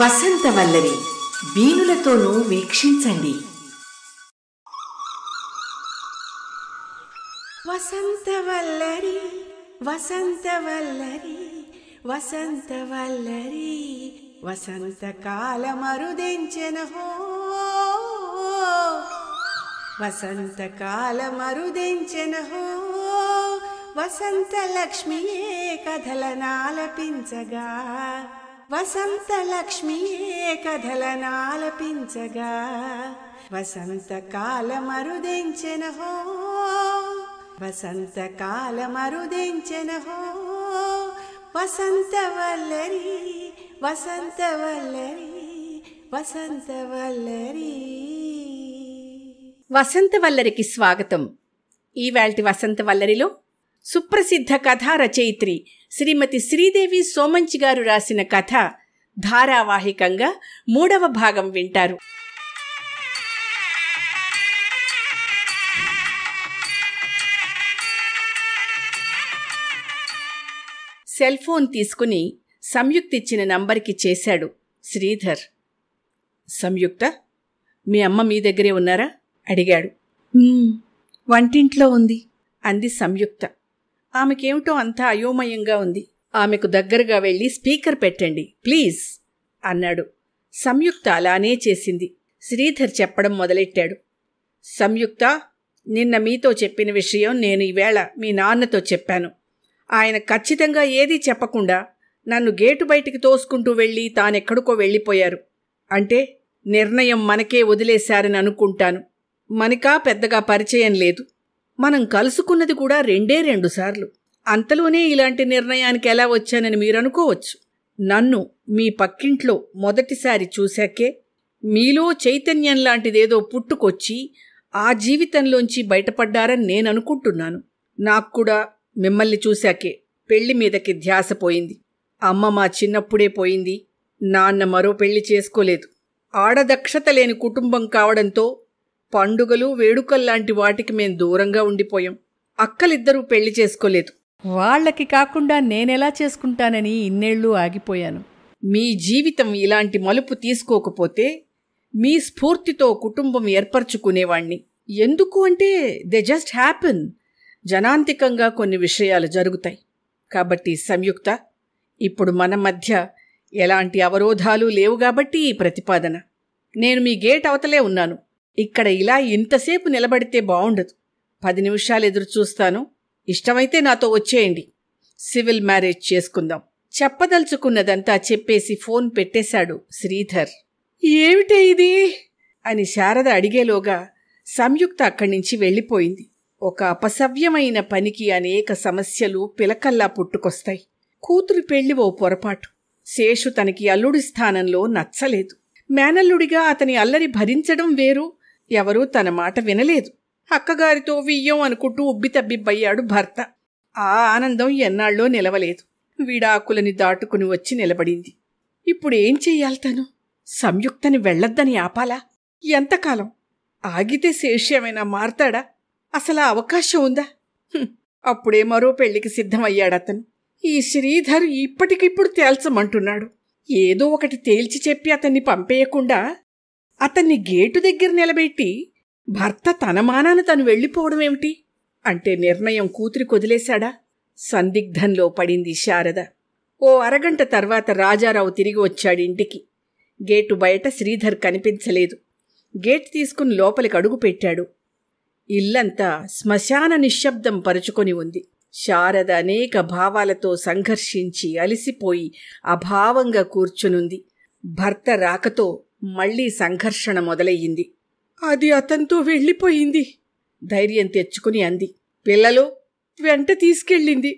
వసంతవల్లరి వీణులతోనూ వీక్షించండి వసంతవల్లరి వసంతవల్లరి వసంతవల్లరి వసంతకాల మరుదెంచెనహో వసంతకాల మరుదెంచెనహో వసంత లక్ష్మియే కథలనాలపించగా వసంత కథలనాలపించగా వసంత వల్లరి వసంత వల్లరి వసంత వల్లరికి స్వాగతం వసంత వల్లరిలో సుప్రసిద్ధ కథా రచయిత్రి శ్రీమతి శ్రీదేవి సోమంచి గారు రాసిన కథ ధారావాహికంగా మూడవ భాగం వింటారు సెల్ ఫోన్ తీసుకుని సంయుక్త ఇచ్చిన నంబర్కి చేశాడు శ్రీధర్ సంయుక్త మీ అమ్మ మీ దగ్గరే ఉన్నారా అడిగాడు వంటింట్లో ఉంది అంది సంయుక్త ఆమెకేమిటో అంతా అయోమయంగా ఉంది ఆమెకు దగ్గరగా వెళ్ళి స్పీకర్ పెట్టండి ప్లీజ్ అన్నాడు సంయుక్త అలానే చేసింది శ్రీధర్ చెప్పడం మొదలెట్టాడు సంయుక్త నిన్న మీతో చెప్పిన విషయం నేను ఈవేళ మీ నాన్నతో చెప్పాను ఆయన ఖచ్చితంగా ఏదీ చెప్పకుండా నన్ను గేటు బయటికి తోసుకుంటూ వెళ్ళి తానెక్కడికో వెళ్ళిపోయారు అంటే నిర్ణయం మనకే వదిలేశారని అనుకుంటాను మనకా పెద్దగా పరిచయం లేదు మనం కలుసుకున్నది కూడా రెండే రెండు సార్లు అంతలోనే ఇలాంటి నిర్ణయానికి ఎలా వచ్చానని మీరు అనుకోవచ్చు నన్ను మీ పక్కింట్లో మొదటిసారి చూశాకే మీలో చైతన్యం లాంటిదేదో పుట్టుకొచ్చి ఆ జీవితంలోంచి బయటపడ్డారని నేను అనుకుంటున్నాను నాకు కూడా మిమ్మల్ని చూశాకే పెళ్లి మీదకి ధ్యాస పోయింది అమ్మ మా చిన్నప్పుడే పోయింది నాన్న మరో పెళ్లి చేసుకోలేదు ఆడదక్షత లేని కుటుంబం కావడంతో పండుగలు వేడుకల్లాంటి వాటికి మేం దూరంగా ఉండిపోయాం అక్కలిద్దరూ పెళ్లి చేసుకోలేదు వాళ్ళకి కాకుండా నేనెలా చేసుకుంటానని ఇన్నేళ్ళు ఆగిపోయాను మీ జీవితం ఇలాంటి మలుపు తీసుకోకపోతే మీ స్ఫూర్తితో కుటుంబం ఏర్పరచుకునేవాణ్ణి ఎందుకు అంటే దే జస్ట్ హ్యాపెన్ జనాంతికంగా కొన్ని విషయాలు జరుగుతాయి కాబట్టి సంయుక్త ఇప్పుడు మన మధ్య ఎలాంటి అవరోధాలు లేవు కాబట్టి ఈ ప్రతిపాదన నేను మీ గేట్ అవతలే ఉన్నాను ఇక్కడ ఇలా ఇంతసేపు నిలబడితే బావుండదు పది నిమిషాలు ఎదురు చూస్తాను ఇష్టమైతే నాతో వచ్చేయండి సివిల్ మ్యారేజ్ చేసుకుందాం చెప్పదలుచుకున్నదంతా చెప్పేసి ఫోన్ పెట్టేశాడు శ్రీధర్ ఏమిటే ఇది అని శారద అడిగేలోగా సంయుక్త అక్కడి నుంచి వెళ్ళిపోయింది ఒక అపసవ్యమైన పనికి అనేక సమస్యలు పిలకల్లా పుట్టుకొస్తాయి కూతురు పెళ్లి ఓ పొరపాటు శేషు తనకి అల్లుడి స్థానంలో నచ్చలేదు మేనల్లుడిగా అతని అల్లరి భరించడం వేరు ఎవరూ తన మాట వినలేదు అక్కగారితో వియ్యం అనుకుంటూ ఉబ్బి తబ్బిబ్బయ్యాడు భర్త ఆ ఆనందం ఎన్నాళ్ళో నిలవలేదు వీడాకులని దాటుకుని వచ్చి నిలబడింది ఇప్పుడేం చెయ్యాలి తను సంయుక్తని వెళ్ళొద్దని ఆపాలా ఎంతకాలం ఆగితే శేష్యమైనా మారతాడా అసలు అవకాశం ఉందా అప్పుడే మరో పెళ్లికి సిద్ధమయ్యాడతను ఈ శ్రీధర్ ఇప్పటికిప్పుడు తేల్చమంటున్నాడు ఏదో ఒకటి తేల్చి చెప్పి అతన్ని పంపేయకుండా అతన్ని గేటు దగ్గర నిలబెట్టి భర్త తన మానాన తను వెళ్ళిపోవడమేమిటి అంటే నిర్ణయం కూతురి కొదిలేశాడా సందిగ్ధంలో పడింది శారద ఓ అరగంట తర్వాత రాజారావు తిరిగి వచ్చాడు ఇంటికి గేటు బయట శ్రీధర్ కనిపించలేదు గేట్ తీసుకుని లోపలికి అడుగుపెట్టాడు ఇల్లంతా శ్మశాన నిశ్శబ్దం పరుచుకొని ఉంది శారద అనేక భావాలతో సంఘర్షించి అలిసిపోయి అభావంగా కూర్చునుంది భర్త రాకతో మళ్లీ సంఘర్షణ మొదలయ్యింది అది అతనితో వెళ్ళిపోయింది ధైర్యం తెచ్చుకుని అంది పిల్లలు వెంట తీసుకెళ్ళింది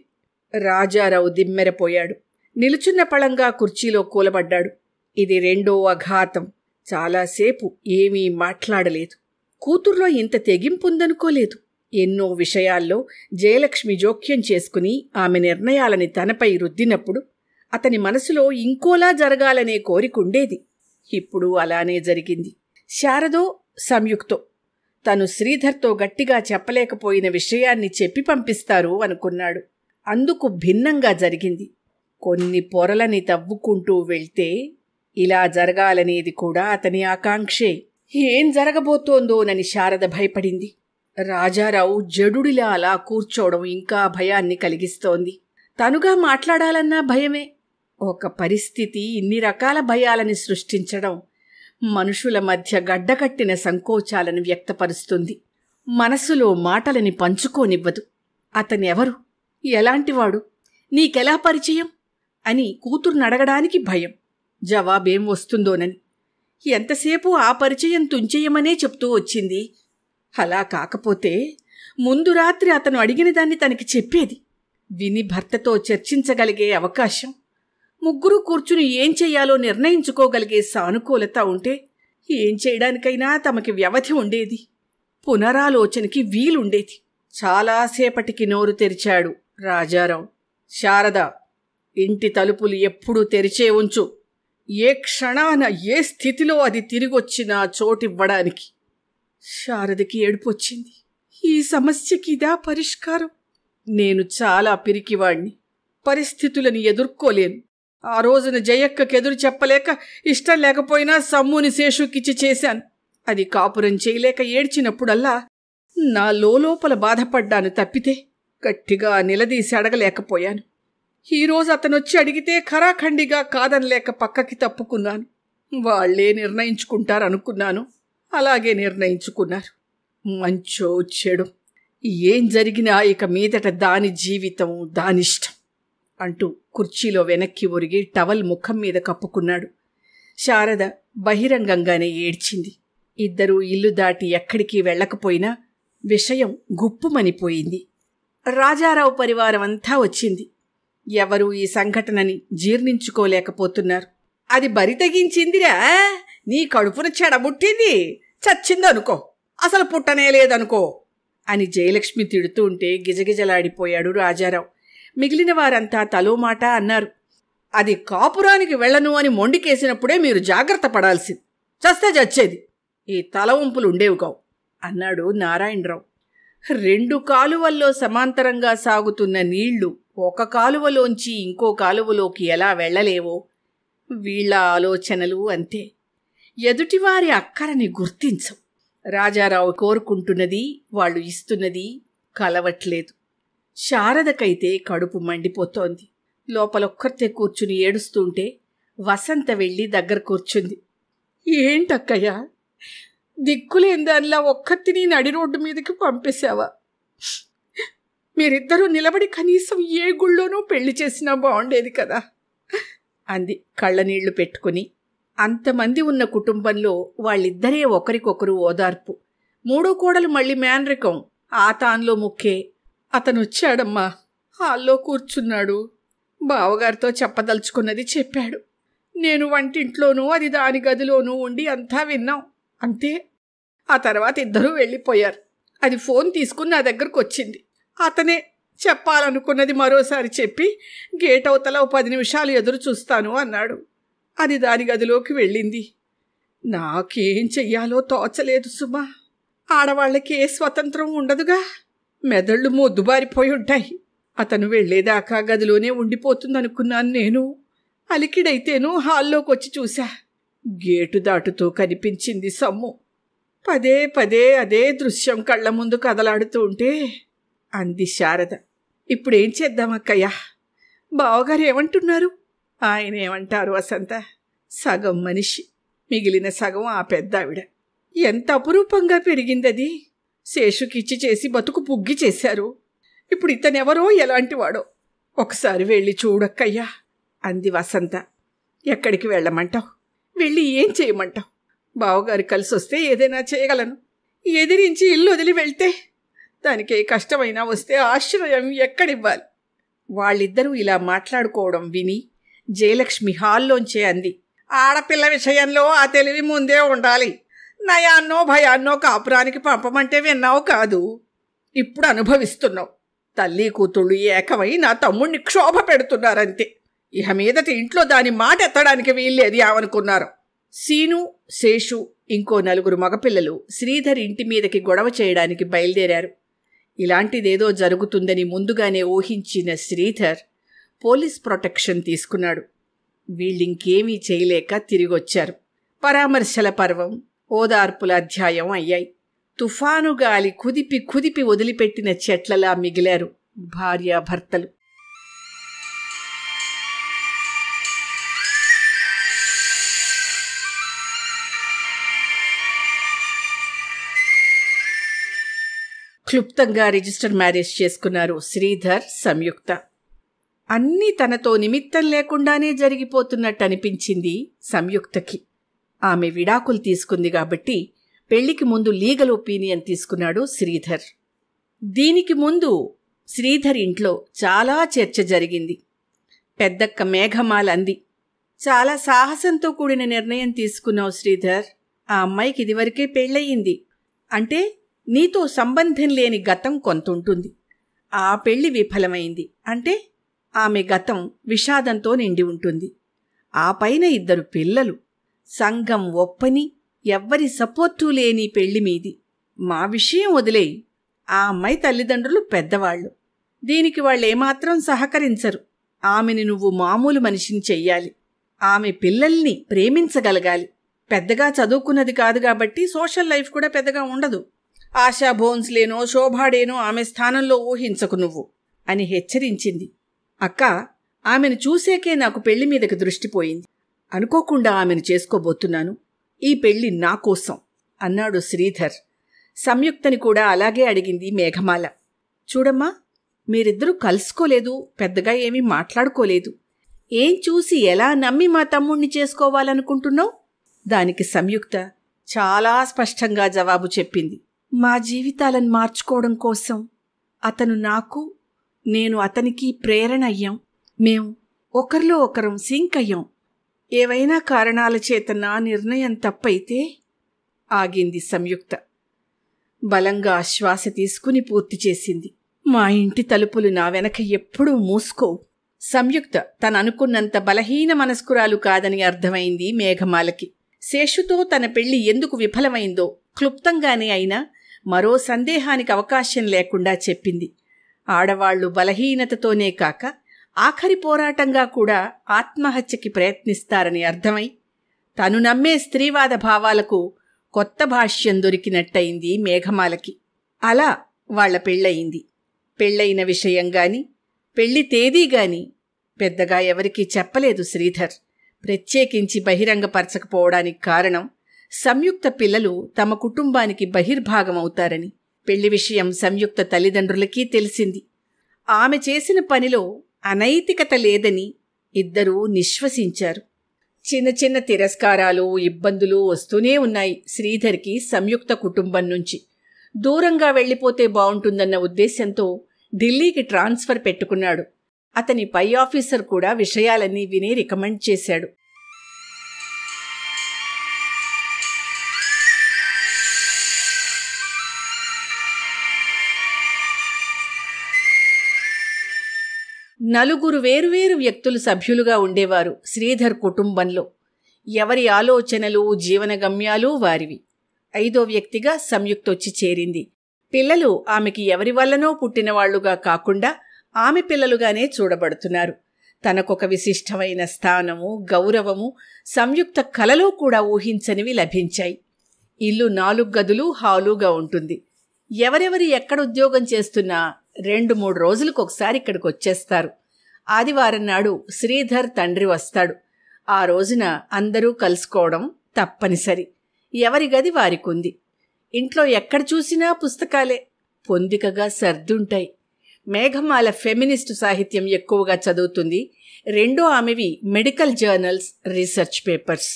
రాజారావు దిమ్మెరపోయాడు నిలుచున్న పళంగా కుర్చీలో కూలబడ్డాడు ఇది రెండో అఘాతం చాలాసేపు ఏమీ మాట్లాడలేదు కూతుర్లో ఇంత తెగింపుందనుకోలేదు ఎన్నో విషయాల్లో జయలక్ష్మి జోక్యం చేసుకుని ఆమె నిర్ణయాలని తనపై రుద్దినప్పుడు అతని మనసులో ఇంకోలా జరగాలనే కోరికుండేది ఇప్పుడు అలానే జరిగింది శారదో సంయుక్తో తను శ్రీధర్తో గట్టిగా చెప్పలేకపోయిన విషయాన్ని చెప్పి పంపిస్తారు అనుకున్నాడు అందుకు భిన్నంగా జరిగింది కొన్ని పొరలని తవ్వుకుంటూ వెళ్తే ఇలా జరగాలనేది కూడా అతని ఆకాంక్షే ఏం జరగబోతోందోనని శారద భయపడింది రాజారావు జడుడిలా అలా కూర్చోవడం ఇంకా భయాన్ని కలిగిస్తోంది తనుగా మాట్లాడాలన్నా భయమే ఒక పరిస్థితి ఇన్ని రకాల భయాలని సృష్టించడం మనుషుల మధ్య గడ్డకట్టిన సంకోచాలను వ్యక్తపరుస్తుంది మనసులో మాటలని పంచుకోనివ్వదు అతనెవరు ఎలాంటివాడు నీకెలా పరిచయం అని కూతుర్నడగడానికి భయం జవాబేం వస్తుందోనని ఎంతసేపు ఆ పరిచయం తుంచేయమనే చెప్తూ వచ్చింది అలా కాకపోతే ముందు రాత్రి అతను అడిగిన దాన్ని తనకి చెప్పేది విని భర్తతో చర్చించగలిగే అవకాశం ముగ్గురు కూర్చుని ఏం చేయాలో నిర్ణయించుకోగలిగే సానుకూలత ఉంటే ఏం చేయడానికైనా తమకి వ్యవధి ఉండేది పునరాలోచనకి వీలుండేది చాలాసేపటికి నోరు తెరిచాడు రాజారావు శారద ఇంటి తలుపులు ఎప్పుడూ తెరిచే ఉంచు ఏ క్షణాన ఏ స్థితిలో అది తిరిగొచ్చినా చోటివ్వడానికి శారదకి ఏడుపొచ్చింది ఈ సమస్యకి ఇదా పరిష్కారం నేను చాలా పిరికివాణ్ణి పరిస్థితులను ఎదుర్కోలేను ఆ రోజున జయక్కకు ఎదురు చెప్పలేక ఇష్టం లేకపోయినా సమ్ముని శేషుకిచ్చి చేశాను అది కాపురం చేయలేక ఏడ్చినప్పుడల్లా నా లోపల బాధపడ్డాను తప్పితే గట్టిగా నిలదీసి అడగలేకపోయాను ఈరోజు అతనొచ్చి అడిగితే ఖరాఖండిగా కాదనలేక పక్కకి తప్పుకున్నాను వాళ్లే నిర్ణయించుకుంటారనుకున్నాను అలాగే నిర్ణయించుకున్నారు మంచో చెడు ఏం జరిగినా ఇక మీదట దాని జీవితం దానిష్టం అంటూ కుర్చీలో వెనక్కి ఒరిగి టవల్ ముఖం మీద కప్పుకున్నాడు శారద బహిరంగంగానే ఏడ్చింది ఇద్దరూ ఇల్లు దాటి ఎక్కడికి వెళ్ళకపోయినా విషయం గుప్పుమనిపోయింది రాజారావు పరివారం అంతా వచ్చింది ఎవరూ ఈ సంఘటనని జీర్ణించుకోలేకపోతున్నారు అది బరితెగించిందిరా నీ కడుపున చెడబుట్టింది చచ్చిందనుకో అసలు పుట్టనే లేదనుకో అని జయలక్ష్మి తిడుతూ ఉంటే గిజగిజలాడిపోయాడు రాజారావు మిగిలిన వారంతా తలోమాట అన్నారు అది కాపురానికి వెళ్ళను అని మొండికేసినప్పుడే మీరు జాగ్రత్త పడాల్సింది చస్తే చచ్చేది ఈ తల వంపులు ఉండేవి కావు అన్నాడు నారాయణరావు రెండు కాలువల్లో సమాంతరంగా సాగుతున్న నీళ్లు ఒక కాలువలోంచి ఇంకో కాలువలోకి ఎలా వెళ్ళలేవో వీళ్ళ ఆలోచనలు అంతే ఎదుటివారి అక్కరని గుర్తించవు రాజారావు కోరుకుంటున్నది వాళ్ళు ఇస్తున్నది కలవట్లేదు శారదకైతే కడుపు మండిపోతోంది లోపలొక్కరితే కూర్చుని ఏడుస్తుంటే వసంత వెళ్ళి దగ్గర కూర్చుంది ఏంటక్కయ్యా దిక్కులేని దానిలా ఒక్కత్తిని నడి రోడ్డు మీదకి పంపేశావా మీరిద్దరూ నిలబడి కనీసం ఏ గుళ్ళోనూ పెళ్లి చేసినా బాగుండేది కదా అంది కళ్ళనీళ్లు పెట్టుకుని అంతమంది ఉన్న కుటుంబంలో వాళ్ళిద్దరే ఒకరికొకరు ఓదార్పు మూడో కోడలు మళ్ళీ మేనరికం ఆ తాన్లో ముక్కే అతనొచ్చాడమ్మా హాల్లో కూర్చున్నాడు బావగారితో చెప్పదలుచుకున్నది చెప్పాడు నేను వంటింట్లోనూ అది దాని గదిలోనూ ఉండి అంతా విన్నాం అంతే ఆ తర్వాత ఇద్దరూ వెళ్ళిపోయారు అది ఫోన్ తీసుకుని నా దగ్గరకు వచ్చింది అతనే చెప్పాలనుకున్నది మరోసారి చెప్పి గేట్ అవతల పది నిమిషాలు ఎదురు చూస్తాను అన్నాడు అది దాని గదిలోకి వెళ్ళింది నాకేం చెయ్యాలో తోచలేదు సుమా ఆడవాళ్ళకి ఏ స్వతంత్రం ఉండదుగా మెదళ్ళు మొద్దుబారిపోయి ఉంటాయి అతను వెళ్లేదాకా గదిలోనే ఉండిపోతుందనుకున్నాను నేను అలికిడైతేను హాల్లోకి వచ్చి చూశా గేటు దాటుతూ కనిపించింది సమ్ము పదే పదే అదే దృశ్యం కళ్ళ ముందు కదలాడుతూ ఉంటే అంది శారద ఇప్పుడేం చేద్దామక్కయ్యా బావగారు ఏమంటున్నారు ఆయన ఏమంటారు వసంత సగం మనిషి మిగిలిన సగం ఆ పెద్ద ఆవిడ ఎంత అపురూపంగా పెరిగిందది శేషుకిచ్చి చేసి బతుకు పుగ్గి చేశారు ఇప్పుడు ఇతనెవరో ఎలాంటివాడో ఒకసారి వెళ్ళి చూడక్కయ్యా అంది వసంత ఎక్కడికి వెళ్ళమంటావు వెళ్ళి ఏం చేయమంటావు బావగారు కలిసి వస్తే ఏదైనా చేయగలను ఎదిరించి ఇల్లు వదిలి వెళ్తే దానికి ఏ కష్టమైనా వస్తే ఆశ్రయం ఎక్కడివ్వాలి వాళ్ళిద్దరూ ఇలా మాట్లాడుకోవడం విని జయలక్ష్మి హాల్లోంచే అంది ఆడపిల్ల విషయంలో ఆ తెలివి ముందే ఉండాలి నయాన్నో భయాన్నో కాపురానికి పంపమంటే విన్నావు కాదు ఇప్పుడు అనుభవిస్తున్నావు తల్లి కూతుళ్ళు ఏకమై నా తమ్ముణ్ణి క్షోభ పెడుతున్నారంతే ఇహ మీదటి ఇంట్లో దాని మాట ఎత్తడానికి వీల్లేదు యావనుకున్నారు సీను శేషు ఇంకో నలుగురు మగపిల్లలు శ్రీధర్ ఇంటి మీదకి గొడవ చేయడానికి బయలుదేరారు ఇలాంటిదేదో జరుగుతుందని ముందుగానే ఊహించిన శ్రీధర్ పోలీస్ ప్రొటెక్షన్ తీసుకున్నాడు వీళ్ళింకేమీ చేయలేక తిరిగొచ్చారు పరామర్శల పర్వం ఓదార్పుల అధ్యాయం అయ్యాయి తుఫాను గాలి కుదిపి కుదిపి వదిలిపెట్టిన చెట్లలా మిగిలారు భార్యాభర్తలు క్లుప్తంగా రిజిస్టర్ మ్యారేజ్ చేసుకున్నారు శ్రీధర్ సంయుక్త అన్నీ తనతో నిమిత్తం లేకుండానే జరిగిపోతున్నట్టు అనిపించింది సంయుక్తకి ఆమె విడాకులు తీసుకుంది కాబట్టి పెళ్లికి ముందు లీగల్ ఒపీనియన్ తీసుకున్నాడు శ్రీధర్ దీనికి ముందు శ్రీధర్ ఇంట్లో చాలా చర్చ జరిగింది పెద్దక్క మేఘమాల అంది చాలా సాహసంతో కూడిన నిర్ణయం తీసుకున్నావు శ్రీధర్ ఆ అమ్మాయికి ఇదివరకే పెళ్ళయింది అంటే నీతో సంబంధం లేని గతం కొంత ఉంటుంది ఆ పెళ్లి విఫలమైంది అంటే ఆమె గతం విషాదంతో నిండి ఉంటుంది ఆ పైన ఇద్దరు పిల్లలు సంఘం ఒప్పని ఎవ్వరి సపోర్టు లేని పెళ్లి మీది మా విషయం వదిలే ఆ అమ్మాయి తల్లిదండ్రులు పెద్దవాళ్ళు దీనికి వాళ్ళేమాత్రం సహకరించరు ఆమెని నువ్వు మామూలు మనిషిని చెయ్యాలి ఆమె పిల్లల్ని ప్రేమించగలగాలి పెద్దగా చదువుకున్నది కాదు కాబట్టి సోషల్ లైఫ్ కూడా పెద్దగా ఉండదు ఆశా భోన్స్లేనో శోభాడేనో ఆమె స్థానంలో ఊహించకు నువ్వు అని హెచ్చరించింది అక్క ఆమెను చూసేకే నాకు పెళ్లి మీదకి దృష్టిపోయింది అనుకోకుండా ఆమెను చేసుకోబోతున్నాను ఈ పెళ్లి నా కోసం అన్నాడు శ్రీధర్ సంయుక్తని కూడా అలాగే అడిగింది మేఘమాల చూడమ్మా మీరిద్దరూ కలుసుకోలేదు పెద్దగా ఏమీ మాట్లాడుకోలేదు ఏం చూసి ఎలా నమ్మి మా తమ్ముణ్ణి చేసుకోవాలనుకుంటున్నావు దానికి సంయుక్త చాలా స్పష్టంగా జవాబు చెప్పింది మా జీవితాలను మార్చుకోవడం కోసం అతను నాకు నేను అతనికి ప్రేరణ అయ్యాం మేము ఒకరిలో ఒకరం సింక్ అయ్యాం ఏవైనా కారణాల చేత నా నిర్ణయం తప్పైతే ఆగింది సంయుక్త బలంగా శ్వాస తీసుకుని పూర్తి చేసింది మా ఇంటి తలుపులు నా వెనక ఎప్పుడూ మూసుకోవు సంయుక్త తననుకున్నంత బలహీన మనస్కురాలు కాదని అర్థమైంది మేఘమాలకి శేషుతో తన పెళ్లి ఎందుకు విఫలమైందో క్లుప్తంగానే అయినా మరో సందేహానికి అవకాశం లేకుండా చెప్పింది ఆడవాళ్లు బలహీనతతోనే కాక ఆఖరి పోరాటంగా కూడా ఆత్మహత్యకి ప్రయత్నిస్తారని అర్థమై తను నమ్మే స్త్రీవాద భావాలకు కొత్త భాష్యం దొరికినట్టయింది మేఘమాలకి అలా వాళ్ల పెళ్ళయింది పెళ్ళైన విషయం గాని పెళ్లి తేదీ గాని పెద్దగా ఎవరికీ చెప్పలేదు శ్రీధర్ ప్రత్యేకించి బహిరంగపరచకపోవడానికి కారణం సంయుక్త పిల్లలు తమ కుటుంబానికి బహిర్భాగమవుతారని పెళ్లి విషయం సంయుక్త తల్లిదండ్రులకీ తెలిసింది ఆమె చేసిన పనిలో అనైతికత లేదని ఇద్దరూ నిశ్వసించారు చిన్న చిన్న తిరస్కారాలు ఇబ్బందులు వస్తూనే ఉన్నాయి శ్రీధర్కి సంయుక్త కుటుంబం నుంచి దూరంగా వెళ్ళిపోతే బావుంటుందన్న ఉద్దేశంతో ఢిల్లీకి ట్రాన్స్ఫర్ పెట్టుకున్నాడు అతని పై ఆఫీసర్ కూడా విషయాలన్నీ విని రికమెండ్ చేశాడు నలుగురు వేరువేరు వ్యక్తులు సభ్యులుగా ఉండేవారు శ్రీధర్ కుటుంబంలో ఎవరి ఆలోచనలు జీవనగమ్యాలు వారివి ఐదో వ్యక్తిగా సంయుక్తొచ్చి చేరింది పిల్లలు ఆమెకి ఎవరి వల్లనో పుట్టినవాళ్లుగా కాకుండా ఆమె పిల్లలుగానే చూడబడుతున్నారు తనకొక విశిష్టమైన స్థానము గౌరవము సంయుక్త కలలో కూడా ఊహించనివి లభించాయి ఇల్లు నాలుగు గదులు హాలుగా ఉంటుంది ఎవరెవరు ఎక్కడ ఉద్యోగం చేస్తున్నా రెండు మూడు రోజులకొకసారి ఇక్కడికి వచ్చేస్తారు ఆదివారం నాడు శ్రీధర్ తండ్రి వస్తాడు ఆ రోజున అందరూ కలుసుకోవడం తప్పనిసరి ఎవరి గది వారికుంది ఇంట్లో ఎక్కడ చూసినా పుస్తకాలే పొందికగా సర్దుంటాయి మేఘమాల ఫెమినిస్టు సాహిత్యం ఎక్కువగా చదువుతుంది రెండో ఆమెవి medical journals research papers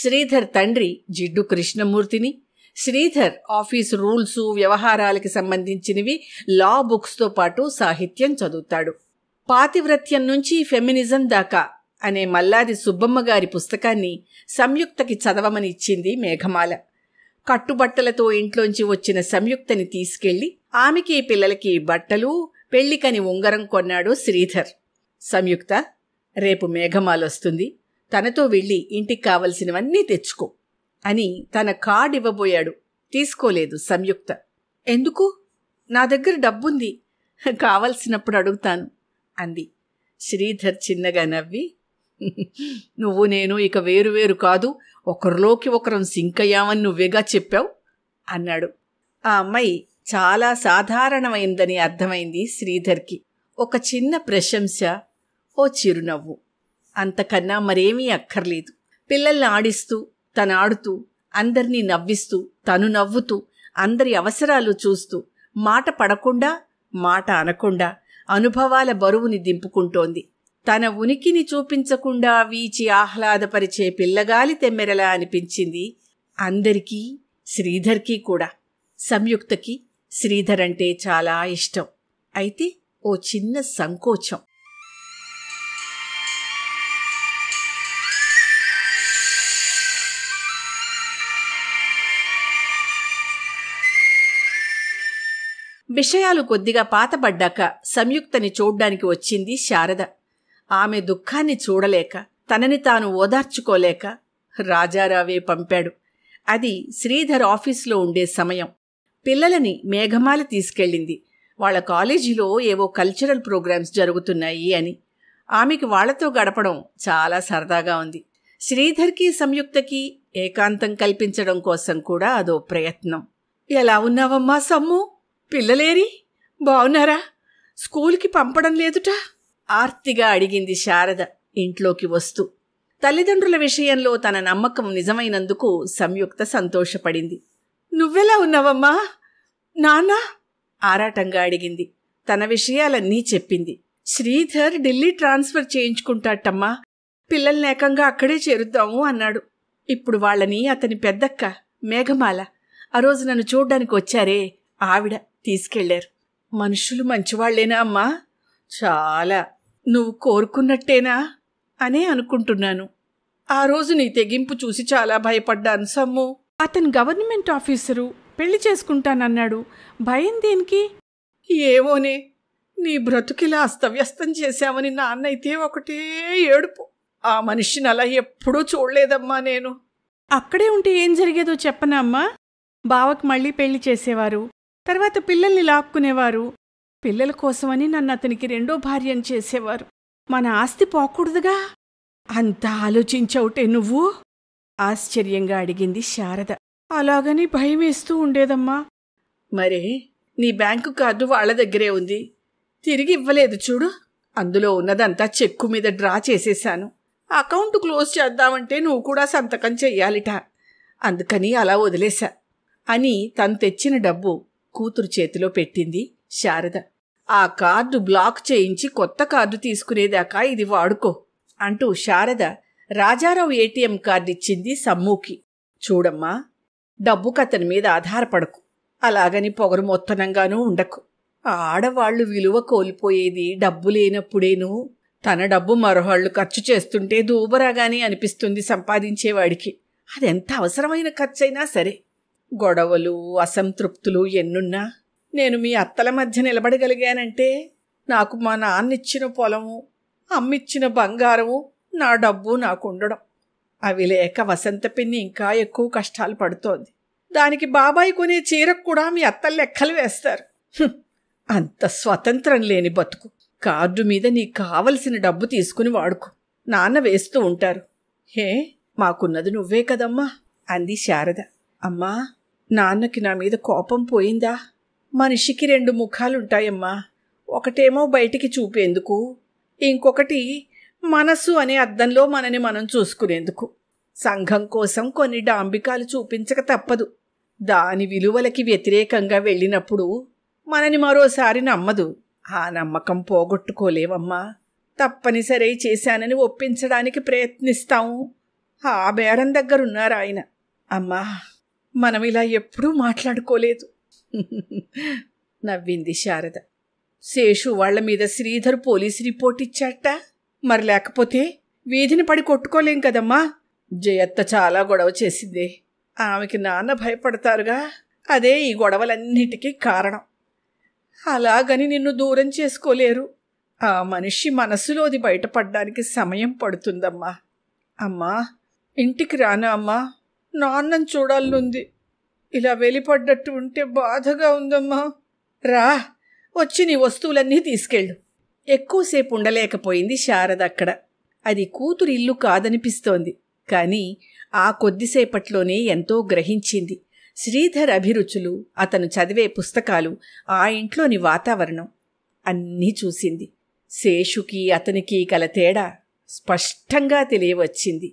Sridhar తండ్రి జిడ్డు కృష్ణమూర్తిని శ్రీధర్ ఆఫీస్ రూల్సు వ్యవహారాలకి సంబంధించినవి లా బుక్స్తో పాటు సాహిత్యం చదువుతాడు పాతివ్రత్యం నుంచి ఫెమినిజం దాకా అనే మల్లాది సుబ్బమ్మ గారి పుస్తకాన్ని సంయుక్తకి చదవమని ఇచ్చింది మేఘమాల కట్టుబట్టలతో ఇంట్లోంచి వచ్చిన సంయుక్తని తీసుకెళ్లి ఆమెకి పిల్లలకి బట్టలు పెళ్లికని ఉంగరం కొన్నాడు శ్రీధర్ సంయుక్త రేపు మేఘమాలొస్తుంది తనతో వెళ్ళి ఇంటికి కావలసినవన్నీ తెచ్చుకో అని తన కార్డ్ ఇవ్వబోయాడు తీసుకోలేదు సంయుక్త ఎందుకు నా దగ్గర డబ్బుంది కావలసినప్పుడు అడుగుతాను అంది శ్రీధర్ చిన్నగా నవ్వి నువ్వు నేను ఇక వేరువేరు కాదు ఒకరిలోకి ఒకరం సింక్ అయ్యామని నువ్వేగా చెప్పావు అన్నాడు ఆ అమ్మాయి చాలా సాధారణమైందని అర్థమైంది శ్రీధర్కి ఒక చిన్న ప్రశంస ఓ చిరునవ్వు అంతకన్నా మరేమీ అక్కర్లేదు పిల్లల్ని ఆడిస్తూ తనాడుతూ అందరినీ నవ్విస్తూ తను నవ్వుతూ అందరి అవసరాలు చూస్తూ మాట పడకుండా మాట అనకుండా అనుభవాల బరువుని దింపుకుంటోంది తన ఉనికిని చూపించకుండా వీచి ఆహ్లాదపరిచే పిల్లగాలి తెమ్మెరలా అనిపించింది అందరికీ శ్రీధర్కి కూడా సంయుక్తకి శ్రీధర్ అంటే చాలా ఇష్టం అయితే ఓ చిన్న సంకోచం విషయాలు కొద్దిగా పాతబడ్డాక సంయుక్తని చూడ్డానికి వచ్చింది శారద ఆమె దుఃఖాన్ని చూడలేక తనని తాను ఓదార్చుకోలేక రాజారావే పంపాడు అది శ్రీధర్ ఆఫీసులో ఉండే సమయం పిల్లలని మేఘమాల తీసుకెళ్ళింది వాళ్ల కాలేజీలో ఏవో కల్చరల్ ప్రోగ్రామ్స్ జరుగుతున్నాయి అని ఆమెకి వాళ్లతో గడపడం చాలా సరదాగా ఉంది శ్రీధర్కి సంయుక్తకి ఏకాంతం కల్పించడం కోసం కూడా అదో ప్రయత్నం ఎలా ఉన్నావమ్మా సమ్ము పిల్లలేరి బావున్నారా స్కూల్కి పంపడం లేదుట ఆర్తిగా అడిగింది శారద ఇంట్లోకి వస్తూ తల్లిదండ్రుల విషయంలో తన నమ్మకం నిజమైనందుకు సంయుక్త సంతోషపడింది నువ్వెలా ఉన్నావమ్మా నానా ఆరాటంగా అడిగింది తన విషయాలన్నీ చెప్పింది శ్రీధర్ ఢిల్లీ ట్రాన్స్ఫర్ చేయించుకుంటాటమ్మా పిల్లల్ని ఏకంగా అక్కడే చేరుద్దాము అన్నాడు ఇప్పుడు వాళ్ళని అతని పెద్దక్క మేఘమాల ఆ రోజు నన్ను చూడ్డానికి వచ్చారే ఆవిడ తీసుకెళ్లారు మనుషులు మంచివాళ్లేనా అమ్మా చాలా నువ్వు కోరుకున్నట్టేనా అనే అనుకుంటున్నాను ఆ రోజు నీ తెగింపు చూసి చాలా భయపడ్డాను సమ్ము అతను గవర్నమెంట్ ఆఫీసరు పెళ్లి చేసుకుంటానన్నాడు భయం దేనికి ఏమోనే నీ బ్రతుకిలా అస్తవ్యస్తం చేశామని నాన్నైతే ఒకటే ఏడుపు ఆ మనిషిని అలా ఎప్పుడూ చూడలేదమ్మా నేను అక్కడే ఉంటే ఏం జరిగేదో చెప్పనా అమ్మా బావకు మళ్ళీ పెళ్లి చేసేవారు తర్వాత పిల్లల్ని లాక్కునేవారు పిల్లల కోసమని నన్ను అతనికి రెండో భార్యని చేసేవారు మన ఆస్తి పోకూడదుగా అంతా ఆలోచించవుటే నువ్వు ఆశ్చర్యంగా అడిగింది శారద అలాగని భయమేస్తూ ఉండేదమ్మా మరే నీ బ్యాంకు కార్డు వాళ్ళ దగ్గరే ఉంది తిరిగి ఇవ్వలేదు చూడు అందులో ఉన్నదంతా చెక్కు మీద డ్రా చేసేశాను అకౌంట్ క్లోజ్ చేద్దామంటే నువ్వు కూడా సంతకం చెయ్యాలిట అందుకని అలా వదిలేశా అని తను తెచ్చిన డబ్బు కూతురు చేతిలో పెట్టింది శారద ఆ కార్డు బ్లాక్ చేయించి కొత్త కార్డు తీసుకునేదాకా ఇది వాడుకో అంటూ శారద రాజారావు ఏటీఎం కార్డిచ్చింది సమ్ముకి చూడమ్మా డబ్బు కతని మీద ఆధారపడకు అలాగని పొగరు మొత్తనంగానూ ఉండకు ఆడవాళ్లు విలువ కోల్పోయేది డబ్బు లేనప్పుడేను తన డబ్బు మరొకళ్ళు ఖర్చు చేస్తుంటే దూబరాగానే అనిపిస్తుంది సంపాదించేవాడికి అదెంత అవసరమైన ఖర్చైనా సరే గొడవలు అసంతృప్తులు ఎన్నున్నా నేను మీ అత్తల మధ్య నిలబడగలిగానంటే నాకు మా నాన్నిచ్చిన పొలము అమ్మిచ్చిన బంగారము నా డబ్బు నాకు ఉండడం అవి లేక వసంత పిన్ని ఇంకా ఎక్కువ కష్టాలు పడుతోంది దానికి బాబాయ్ కొనే చీరకు కూడా మీ అత్తలు లెక్కలు వేస్తారు అంత స్వతంత్రం లేని బతుకు కార్డు మీద నీకు కావలసిన డబ్బు తీసుకుని వాడుకో నాన్న వేస్తూ ఉంటారు హే మాకున్నది నువ్వే కదమ్మా అంది శారద అమ్మా నాన్నకి నా మీద కోపం పోయిందా మనిషికి రెండు ముఖాలుంటాయమ్మా ఒకటేమో బయటికి చూపేందుకు ఇంకొకటి మనసు అనే అద్దంలో మనని మనం చూసుకునేందుకు సంఘం కోసం కొన్ని డాంబికాలు చూపించక తప్పదు దాని విలువలకి వ్యతిరేకంగా వెళ్ళినప్పుడు మనని మరోసారి నమ్మదు ఆ నమ్మకం పోగొట్టుకోలేవమ్మా తప్పనిసరి చేశానని ఒప్పించడానికి ప్రయత్నిస్తాము ఆ బేరం దగ్గరున్నారాయన అమ్మా మనం ఇలా ఎప్పుడూ మాట్లాడుకోలేదు నవ్వింది శారద శేషు వాళ్ల మీద శ్రీధర్ పోలీసు రిపోర్ట్ ఇచ్చాట మరి లేకపోతే వీధిని పడి కొట్టుకోలేం కదమ్మా జయత్త చాలా గొడవ చేసింది ఆమెకి నాన్న భయపడతారుగా అదే ఈ గొడవలన్నిటికీ కారణం అలాగని నిన్ను దూరం చేసుకోలేరు ఆ మనిషి మనసులోది బయటపడ్డానికి సమయం పడుతుందమ్మా అమ్మా ఇంటికి రాను అమ్మా నాన్నని చూడాలనుంది ఇలా వెలిపడ్డట్టు ఉంటే బాధగా ఉందమ్మా రా వచ్చి నీ వస్తువులన్నీ తీసుకెళ్ళు ఎక్కువసేపు ఉండలేకపోయింది శారద అక్కడ అది కూతురు ఇల్లు కాదనిపిస్తోంది కానీ ఆ కొద్దిసేపట్లోనే ఎంతో గ్రహించింది శ్రీధర్ అభిరుచులు అతను చదివే పుస్తకాలు ఆ ఇంట్లోని వాతావరణం అన్నీ చూసింది శేషుకి అతనికి గల తేడా స్పష్టంగా తెలియవచ్చింది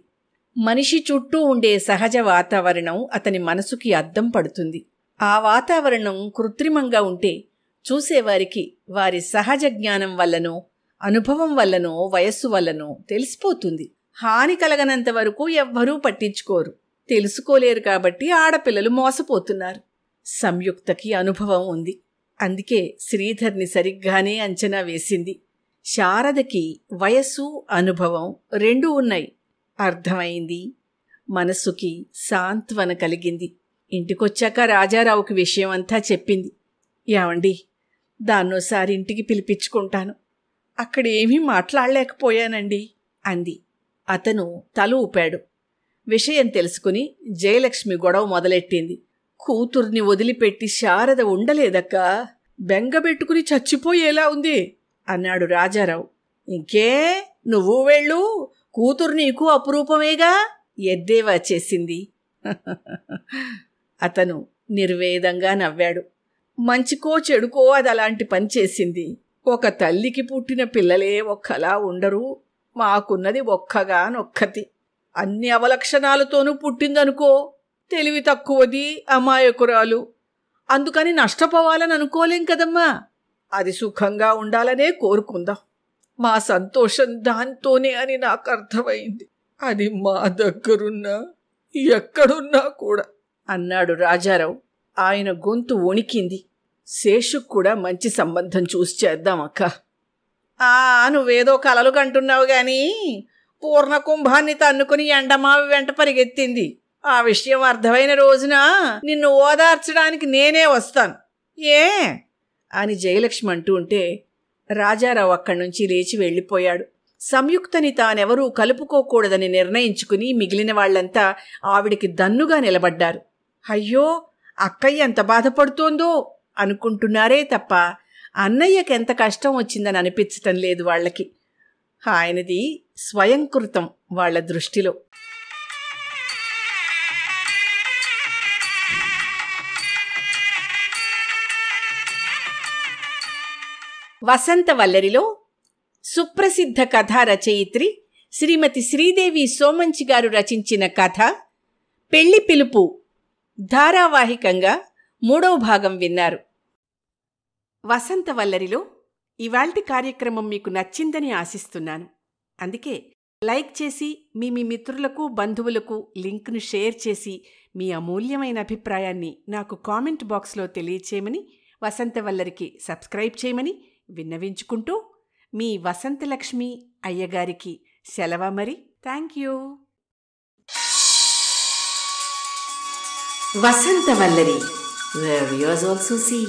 మనిషి చుట్టూ ఉండే సహజ వాతావరణం అతని మనసుకి అద్దం పడుతుంది ఆ వాతావరణం కృత్రిమంగా ఉంటే చూసేవారికి వారి సహజ జ్ఞానం వల్లనో అనుభవం వల్లనో వయస్సు వల్లనో తెలిసిపోతుంది హాని కలగనంత వరకు ఎవ్వరూ పట్టించుకోరు తెలుసుకోలేరు కాబట్టి ఆడపిల్లలు మోసపోతున్నారు సంయుక్తకి అనుభవం ఉంది అందుకే శ్రీధర్ని సరిగ్గానే అంచనా వేసింది శారదకి వయస్సు అనుభవం రెండూ ఉన్నాయి అర్థమైంది మనస్సుకి సాంత్వన కలిగింది ఇంటికొచ్చాక రాజారావుకి విషయం అంతా చెప్పింది ఏమండి దాన్నోసారి ఇంటికి పిలిపించుకుంటాను అక్కడేమీ మాట్లాడలేకపోయానండి అంది అతను తల ఊపాడు విషయం తెలుసుకుని జయలక్ష్మి గొడవ మొదలెట్టింది కూతుర్ని వదిలిపెట్టి శారద ఉండలేదక్కా బెంగబెట్టుకుని చచ్చిపోయేలా ఉంది అన్నాడు రాజారావు ఇంకే నువ్వు వెళ్ళు కూతురు నీకు అపురూపమేగా ఎద్దేవా చేసింది అతను నిర్వేదంగా నవ్వాడు మంచికో చెడుకో అది అలాంటి పని చేసింది ఒక తల్లికి పుట్టిన పిల్లలే ఒక్కలా ఉండరు మాకున్నది ఒక్కగా నొక్కతి అన్ని అవలక్షణాలతోనూ పుట్టిందనుకో తెలివి తక్కువది అమాయకురాలు అందుకని నష్టపోవాలని అనుకోలేం కదమ్మా అది సుఖంగా ఉండాలనే కోరుకుందాం మా సంతోషం దాంతోనే అని నాకు అర్థమైంది అది మా దగ్గరున్నా ఎక్కడున్నా కూడా అన్నాడు రాజారావు ఆయన గొంతు వణికింది శేషుకు కూడా మంచి సంబంధం చూసి చేద్దాం అక్క ఆ నువ్వేదో కలలు కంటున్నావు గాని కుంభాన్ని తన్నుకుని ఎండమావి వెంట పరిగెత్తింది ఆ విషయం అర్థమైన రోజున నిన్ను ఓదార్చడానికి నేనే వస్తాను ఏ అని జయలక్ష్మి అంటూ ఉంటే రాజారావు అక్కడి నుంచి లేచి వెళ్ళిపోయాడు సంయుక్తని తానెవరూ కలుపుకోకూడదని నిర్ణయించుకుని మిగిలిన వాళ్లంతా ఆవిడికి దన్నుగా నిలబడ్డారు అయ్యో అక్కయ్య ఎంత బాధపడుతోందో అనుకుంటున్నారే తప్ప అన్నయ్యకెంత కష్టం వచ్చిందని అనిపించటం లేదు వాళ్ళకి ఆయనది స్వయంకృతం వాళ్ల దృష్టిలో వసంత వల్లరిలో సుప్రసిద్ధ కథా రచయిత్రి శ్రీమతి శ్రీదేవి సోమంచి గారు రచించిన కథ పెళ్లి పిలుపు ధారావాహికంగా మూడవ భాగం విన్నారు వసంత వల్లరిలో ఇవాల్టి కార్యక్రమం మీకు నచ్చిందని ఆశిస్తున్నాను అందుకే లైక్ చేసి మీ మీ మిత్రులకు బంధువులకు లింక్ను షేర్ చేసి మీ అమూల్యమైన అభిప్రాయాన్ని నాకు కామెంట్ బాక్స్లో తెలియచేయమని వసంత వల్లరికి సబ్స్క్రైబ్ చేయమని విన్నవించుకుంటూ మీ వసంతలక్ష్మి అయ్యగారికి సెలవ మరి thank you Vasantha Vallari where also see